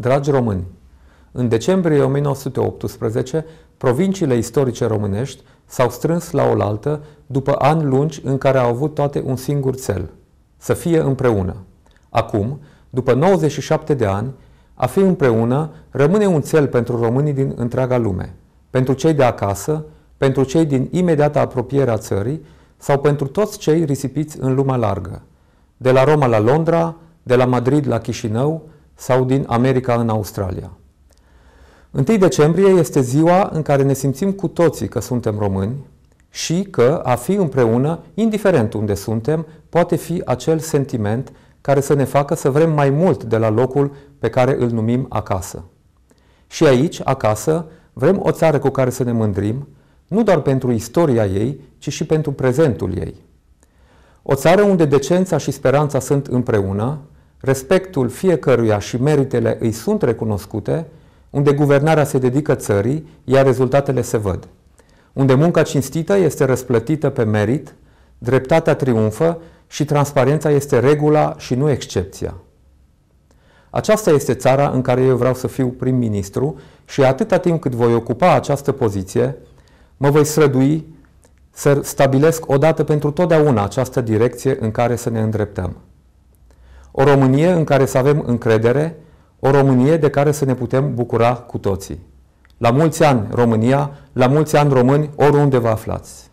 Dragi români, în decembrie 1918, provinciile istorice românești s-au strâns la oaltă după ani lungi în care au avut toate un singur cel, să fie împreună. Acum, după 97 de ani, a fi împreună rămâne un cel pentru românii din întreaga lume, pentru cei de acasă, pentru cei din imediata apropiere a țării sau pentru toți cei risipiți în lumea largă. De la Roma la Londra, de la Madrid la Chișinău, sau din America în Australia. 1 decembrie este ziua în care ne simțim cu toții că suntem români și că a fi împreună, indiferent unde suntem, poate fi acel sentiment care să ne facă să vrem mai mult de la locul pe care îl numim acasă. Și aici, acasă, vrem o țară cu care să ne mândrim, nu doar pentru istoria ei, ci și pentru prezentul ei. O țară unde decența și speranța sunt împreună, respectul fiecăruia și meritele îi sunt recunoscute, unde guvernarea se dedică țării, iar rezultatele se văd. Unde munca cinstită este răsplătită pe merit, dreptatea triumfă și transparența este regula și nu excepția. Aceasta este țara în care eu vreau să fiu prim-ministru și atâta timp cât voi ocupa această poziție, mă voi strădui să stabilesc odată pentru totdeauna această direcție în care să ne îndreptăm. O Românie în care să avem încredere, o Românie de care să ne putem bucura cu toții. La mulți ani România, la mulți ani români, oriunde vă aflați!